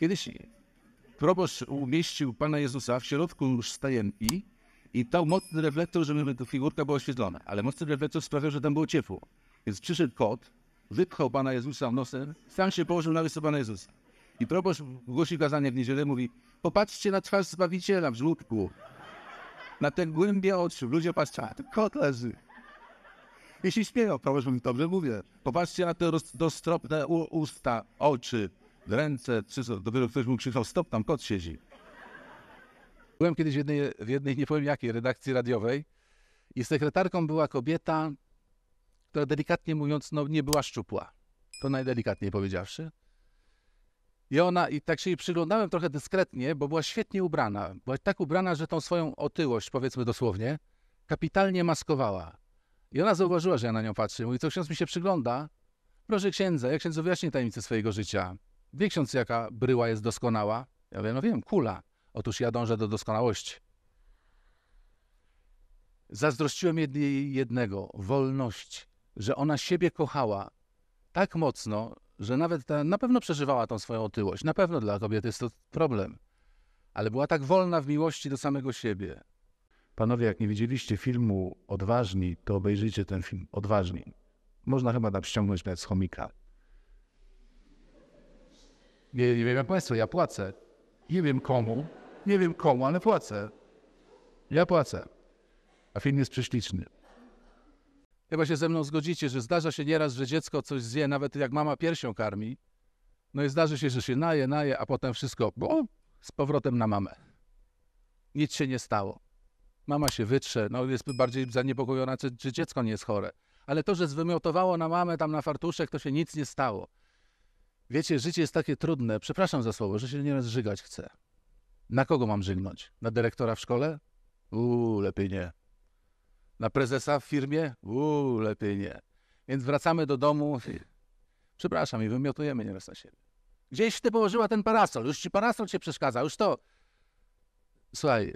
Kiedyś proboszcz umieścił Pana Jezusa w środku już stajenki i dał mocny reflektor, żeby ta figurka była oświetlona, ale mocny reflektor sprawiał, że tam było ciepło. Więc przyszedł kot, wypchał Pana Jezusa nosem, sam się położył na rysu Pana Jezusa. I proboszcz głosi kazanie w niedzielę, mówi, popatrzcie na twarz Zbawiciela w żłódku, na te głębie oczu, ludzie patrzą, a kot leży. I się śmieją, proboszcz mówi, dobrze mówię, popatrzcie na te roz, roztropne usta, oczy, ręce, Krzysztof, dopiero ktoś mu krzyczał, stop, tam kot siedzi. Byłem kiedyś w jednej, w jednej, nie powiem jakiej, redakcji radiowej i sekretarką była kobieta, która delikatnie mówiąc, no nie była szczupła. To najdelikatniej powiedziawszy. I ona, i tak się jej przyglądałem trochę dyskretnie, bo była świetnie ubrana. Była tak ubrana, że tą swoją otyłość, powiedzmy dosłownie, kapitalnie maskowała. I ona zauważyła, że ja na nią patrzę. Mówi, co ksiądz mi się przygląda? Proszę księdza, jak księdzu wyjaśni tajemnicę swojego życia? Wie ksiądz, jaka bryła jest doskonała? Ja wiem, no wiem, kula. Otóż ja dążę do doskonałości. Zazdrościłem jednej jednego, wolności, że ona siebie kochała tak mocno, że nawet ta, na pewno przeżywała tą swoją otyłość. Na pewno dla kobiety jest to problem. Ale była tak wolna w miłości do samego siebie. Panowie, jak nie widzieliście filmu Odważni, to obejrzyjcie ten film Odważni. Można chyba tam ściągnąć nawet z chomika. Nie, nie wiem jak Państwo, ja płacę. Nie wiem komu, nie wiem komu, ale płacę. Ja płacę. A film jest prześliczny. Chyba się ze mną zgodzicie, że zdarza się nieraz, że dziecko coś zje, nawet jak mama piersią karmi. No i zdarzy się, że się naje, naje, a potem wszystko bo, z powrotem na mamę. Nic się nie stało. Mama się wytrze, no jest bardziej zaniepokojona, czy, czy dziecko nie jest chore. Ale to, że zwymiotowało na mamę tam na fartuszek, to się nic nie stało. Wiecie, życie jest takie trudne, przepraszam za słowo, że się nieraz żygać chce. Na kogo mam żygnąć? Na dyrektora w szkole? Uuu, lepiej nie. Na prezesa w firmie? Uuu, lepiej nie. Więc wracamy do domu. Przepraszam, i wymiotujemy nieraz na siebie. Gdzieś ty położyła ten parasol, już ci parasol cię przeszkadza, już to. Słuchaj,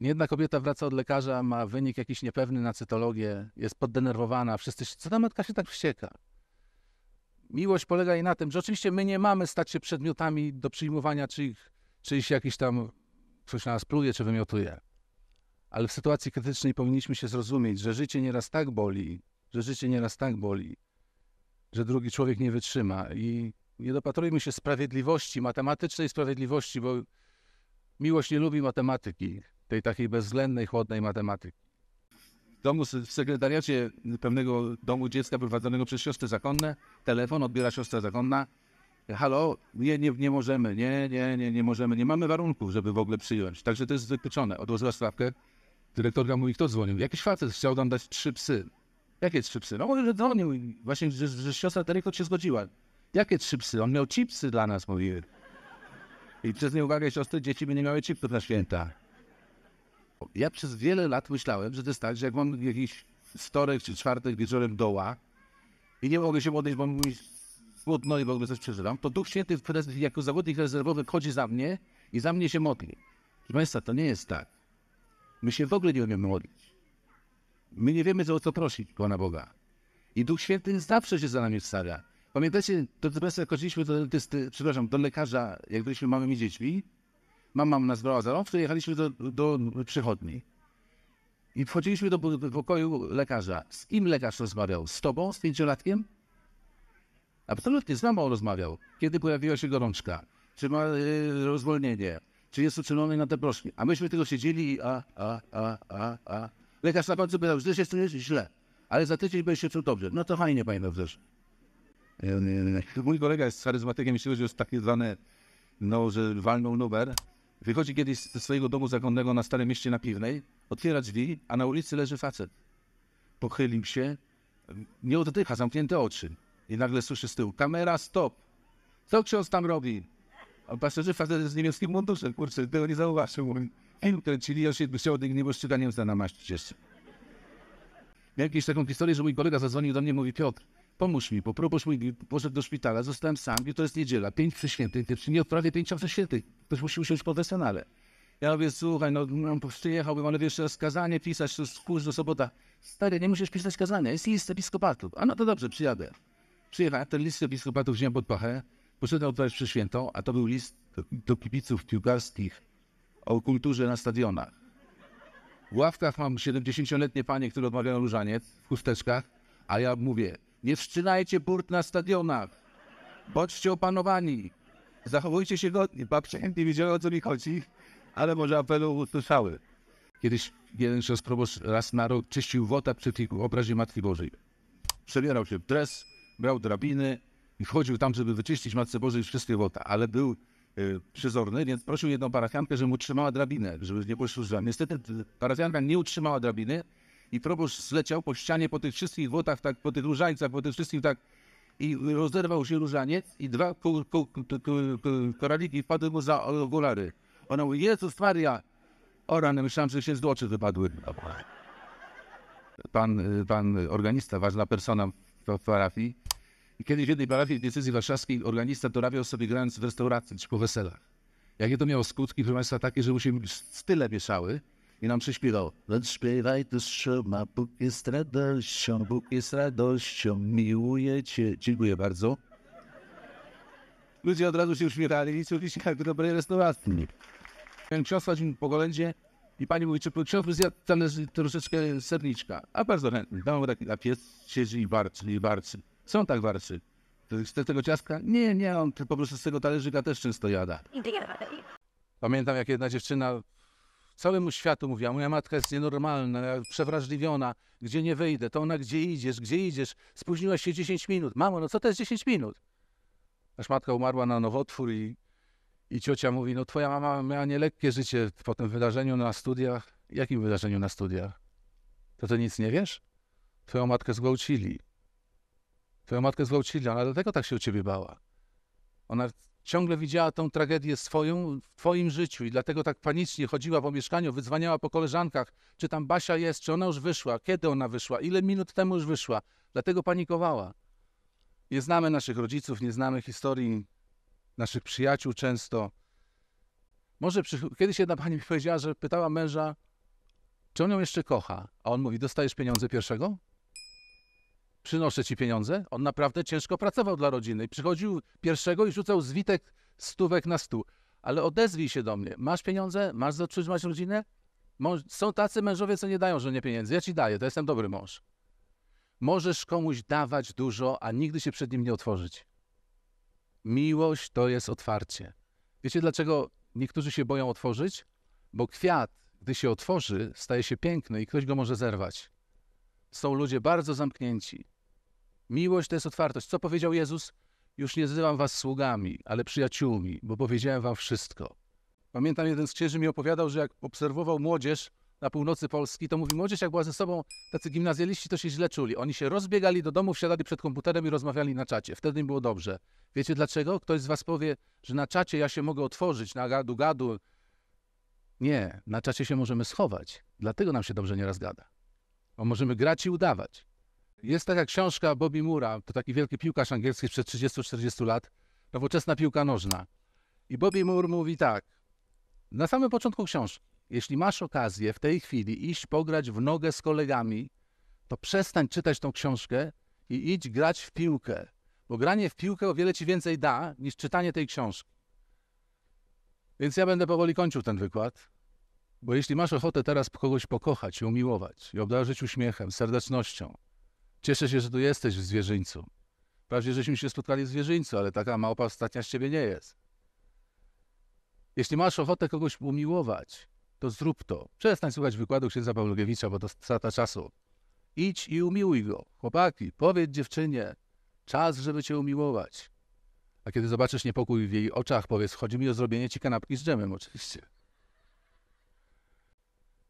jedna kobieta wraca od lekarza, ma wynik jakiś niepewny na cytologię, jest poddenerwowana, wszyscy się, co ta matka się tak wścieka? miłość polega i na tym, że oczywiście my nie mamy stać się przedmiotami do przyjmowania czyich, czyichś jakiś tam, ktoś na nas pluje czy wymiotuje. Ale w sytuacji krytycznej powinniśmy się zrozumieć, że życie nieraz tak boli, że życie nieraz tak boli, że drugi człowiek nie wytrzyma. I nie dopatrujmy się sprawiedliwości, matematycznej sprawiedliwości, bo miłość nie lubi matematyki, tej takiej bezwzględnej, chłodnej matematyki domu, w sekretariacie pewnego domu dziecka prowadzonego przez siostrę zakonne, telefon odbiera siostra zakonna. Halo, nie, nie, nie możemy, nie, nie, nie, nie możemy, nie mamy warunków, żeby w ogóle przyjąć. Także to jest wykluczone. Odłożyła sprawkę, dyrektorka mówi, kto dzwonił? Jakiś facet chciał nam dać trzy psy. Jakie trzy psy? No, że dzwonił, właśnie, że, że siostra dyrektor się zgodziła. Jakie trzy psy? On miał chipsy dla nas, mówiły. I przez nieuwagę siostry dzieci by nie miały chipów na święta ja przez wiele lat myślałem, że to jest tak, że jak mam jakiś wtorek czy czwartek wieczorem doła i nie mogę się odejść, bo mi smutno i w ogóle coś przeżywam, to Duch Święty jako zawodnik rezerwowy chodzi za mnie i za mnie się modli. Proszę Państwa, to nie jest tak. My się w ogóle nie umiemy modlić. My nie wiemy, o co prosić Pana Boga. I Duch Święty zawsze się za nami wstawia. Pamiętacie, to co Państwo, jak chodziliśmy do, do, przepraszam, do lekarza, jak byliśmy małymi dziećmi, mama nas brała za rączkę, jechaliśmy do, do przychodni. I wchodziliśmy do, pokoju lekarza. Z kim lekarz rozmawiał? Z tobą, z pięciolatkiem? Absolutnie, z mamą rozmawiał. Kiedy pojawiła się gorączka? Czy ma y, rozwolnienie? Czy jest uczulony na te proszki? A myśmy tego siedzieli i a, a, a, a, a. Lekarz na końcu pytał, że się czujesz źle, ale za tydzień będzie się czuł dobrze. No to fajnie, panie doktorze. Mój kolega jest charyzmatykiem myślę, że jest takie zwane, no, że walnął numer. Wychodzi kiedyś ze swojego domu zakonnego na Starym Mieście na Piwnej, otwiera drzwi, a na ulicy leży facet. Pochylił się, nie oddycha, zamknięte oczy. I nagle słyszy z tyłu, kamera, stop! Co ksiądz tam robi? A pasażer facet z niemieckim munduszem, kurczę, tego nie zauważył. Mówi, film kręcili o siedmiu środek, nie było szczytania na maść gdzieś. Miałem jakąś taką historię, że mój kolega zadzwonił do mnie i mówi, Piotr, pomóż mi, poprosz mój poszedł do szpitala, zostałem sam, i to jest niedziela, pięć przy świętych, nie odprawię pięciu przy świętych, ktoś musi usiąść w profesjonale. Ja mówię, słuchaj, no, no, no przyjechałbym, ale wiesz, skazanie pisać, to Kurs do sobota. Stary, nie musisz pisać kazania, jest list episkopatów. A no to dobrze, przyjadę. Przyjechałem, ten list episkopatów wziąłem pod pachę, poszedłem odprawić przy świętą, a to był list do, do kibiców piłkarskich o kulturze na stadionach. W ławkach mam 70-letnie panie, które odmawiają różaniec w chusteczkach, a ja mówię, nie wszczynajcie burt na stadionach. Bądźcie opanowani. Zachowujcie się godnie. Babcia nie wiedziała, o co mi chodzi, ale może apelu usłyszały. Kiedyś jeden z proboszcz raz na rok czyścił wota przed obrazie Matki Bożej. Przebierał się w dres, brał drabiny i wchodził tam, żeby wyczyścić Matce Bożej wszystkie wota, ale był y, przyzorny, więc prosił jedną parafiankę, żeby mu trzymała drabinę, żeby nie poszło Niestety parafianka nie utrzymała drabiny, i proboszcz zleciał po ścianie, po tych wszystkich wotach, tak, po tych różańcach, po tych wszystkim tak. I rozerwał się różaniec i dwa koraliki wpadły mu za okulary. Ona mówi, Jezus Maria! O rany, myślałem, że się z oczy wypadły. Pan, pan organista, ważna persona w parafii, Kiedyś w jednej parafii w decyzji warszawskiej organista dorabiał sobie grając w restauracji czy po weselach. Jakie to miało skutki, proszę Państwa, takie, że mu się style mieszały, i nam prześpiewał. Lecz śpiewaj to ma Bóg jest radością, Bóg jest radością, miłuje Cię. Dziękuję bardzo. Ludzie od razu się uśmiechali i co się jak do dobrej restauracji. Siostra po kolędzie i pani mówi, czy ksiądz zjadł troszeczkę serniczka? A bardzo chętnie. Dał taki na pies, siedzi i warczy, i warczy. Są tak warczy. Z tego ciastka? Nie, nie, on po prostu z tego talerzyka też często jada. Pamiętam, jak jedna dziewczyna całemu światu mówiła, moja matka jest nienormalna, przewrażliwiona, gdzie nie wyjdę, to ona gdzie idziesz, gdzie idziesz, spóźniłaś się 10 minut. Mamo, no co to jest 10 minut? Aż matka umarła na nowotwór i, i ciocia mówi, no twoja mama miała nielekkie życie po tym wydarzeniu na studiach. Jakim wydarzeniu na studiach? To ty nic nie wiesz? Twoją matkę zgwałcili. Twoją matkę zgwałcili, ona dlatego tak się u ciebie bała. Ona ciągle widziała tą tragedię swoją w twoim życiu i dlatego tak panicznie chodziła po mieszkaniu, wydzwaniała po koleżankach, czy tam Basia jest, czy ona już wyszła, kiedy ona wyszła, ile minut temu już wyszła. Dlatego panikowała. Nie znamy naszych rodziców, nie znamy historii naszych przyjaciół często. Może przy... kiedyś jedna pani mi powiedziała, że pytała męża, czy on ją jeszcze kocha, a on mówi, dostajesz pieniądze pierwszego? przynoszę ci pieniądze. On naprawdę ciężko pracował dla rodziny. Przychodził pierwszego i rzucał zwitek stówek na stół. Ale odezwij się do mnie. Masz pieniądze? Masz zatrzymać rodzinę? Są tacy mężowie, co nie dają żonie pieniędzy. Ja ci daję, to jestem dobry mąż. Możesz komuś dawać dużo, a nigdy się przed nim nie otworzyć. Miłość to jest otwarcie. Wiecie dlaczego niektórzy się boją otworzyć? Bo kwiat, gdy się otworzy, staje się piękny i ktoś go może zerwać. Są ludzie bardzo zamknięci. Miłość to jest otwartość. Co powiedział Jezus? Już nie nazywam was sługami, ale przyjaciółmi, bo powiedziałem wam wszystko. Pamiętam, jeden z księży mi opowiadał, że jak obserwował młodzież na północy Polski, to mówi, młodzież jak była ze sobą, tacy gimnazjaliści to się źle czuli. Oni się rozbiegali do domu, wsiadali przed komputerem i rozmawiali na czacie. Wtedy im było dobrze. Wiecie dlaczego? Ktoś z was powie, że na czacie ja się mogę otworzyć, na gadu-gadu. Nie, na czacie się możemy schować. Dlatego nam się dobrze nieraz gada. Bo możemy grać i udawać. Jest taka książka Bobby Mura, to taki wielki piłkarz angielski sprzed 30-40 lat, nowoczesna piłka nożna. I Bobby Moore mówi tak, na samym początku książki, jeśli masz okazję w tej chwili iść pograć w nogę z kolegami, to przestań czytać tą książkę i idź grać w piłkę, bo granie w piłkę o wiele ci więcej da niż czytanie tej książki. Więc ja będę powoli kończył ten wykład, bo jeśli masz ochotę teraz kogoś pokochać i umiłować i obdarzyć uśmiechem, serdecznością, Cieszę się, że tu jesteś w zwierzyńcu. Wprawdzie, żeśmy się spotkali w zwierzyńcu, ale taka małpa ostatnia z ciebie nie jest. Jeśli masz ochotę kogoś umiłować, to zrób to. Przestań słuchać wykładu księdza Pawlugiewicza, bo to strata czasu. Idź i umiłuj go. Chłopaki, powiedz dziewczynie, czas, żeby cię umiłować. A kiedy zobaczysz niepokój w jej oczach, powiedz, chodzi mi o zrobienie ci kanapki z dżemem, oczywiście.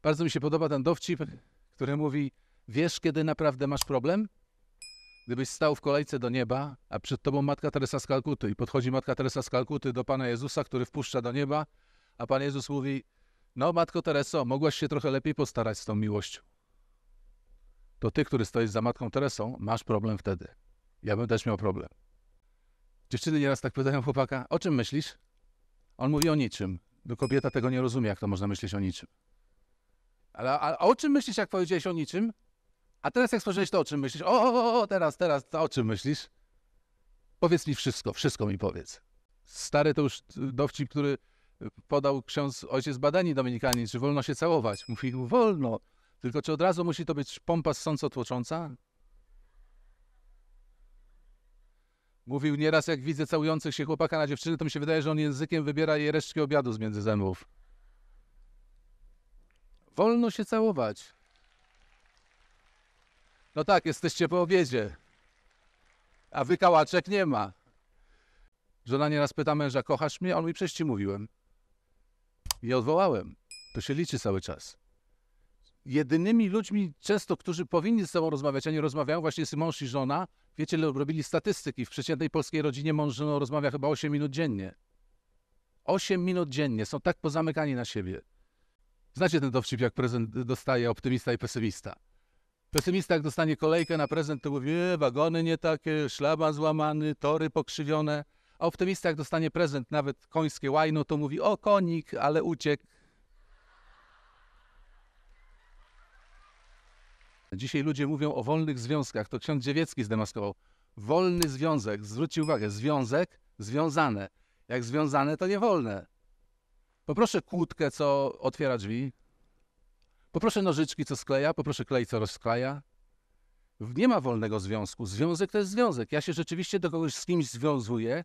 Bardzo mi się podoba ten dowcip, który mówi, Wiesz, kiedy naprawdę masz problem? Gdybyś stał w kolejce do nieba, a przed tobą Matka Teresa z Kalkuty i podchodzi Matka Teresa z Kalkuty do Pana Jezusa, który wpuszcza do nieba, a Pan Jezus mówi, no Matko Tereso, mogłaś się trochę lepiej postarać z tą miłością. To ty, który stoisz za Matką Teresą, masz problem wtedy. Ja bym też miał problem. Dziewczyny nieraz tak pytają chłopaka, o czym myślisz? On mówi o niczym. Bo no, kobieta tego nie rozumie, jak to można myśleć o niczym. Ale ale o czym myślisz, jak powiedziałeś o niczym? A teraz jak spojrzysz, to, o czym myślisz? O, o, o, teraz, teraz, to o czym myślisz? Powiedz mi wszystko, wszystko mi powiedz. Stary to już dowcip, który podał ksiądz ojciec badani dominikanin, czy wolno się całować. Mówił, wolno, tylko czy od razu musi to być pompa sąco tłocząca? Mówił nieraz, jak widzę całujących się chłopaka na dziewczyny, to mi się wydaje, że on językiem wybiera jej resztki obiadu z między zębów. Wolno się całować. No tak, jesteście po obiedzie. A wykałaczek nie ma. Żona nieraz pyta męża, kochasz mnie? On mi przecież ci mówiłem. I odwołałem. To się liczy cały czas. Jedynymi ludźmi często, którzy powinni z sobą rozmawiać, a nie rozmawiają, właśnie jest mąż i żona. Wiecie, robili statystyki. W przeciętnej polskiej rodzinie mąż z rozmawia chyba 8 minut dziennie. 8 minut dziennie. Są tak pozamykani na siebie. Znacie ten dowcip, jak prezent dostaje optymista i pesymista. Pesymista jak dostanie kolejkę na prezent, to mówi, e, wagony nie takie, szlaban złamany, tory pokrzywione. A optymista jak dostanie prezent, nawet końskie łajno, to mówi, o konik, ale uciekł. Dzisiaj ludzie mówią o wolnych związkach. To ksiądz Dziewiecki zdemaskował. Wolny związek, zwróćcie uwagę, związek związane. Jak związane, to niewolne. Poproszę kłódkę, co otwiera drzwi. Poproszę nożyczki, co skleja, poproszę klej, co rozkleja. Nie ma wolnego związku. Związek to jest związek. Ja się rzeczywiście do kogoś z kimś związuję,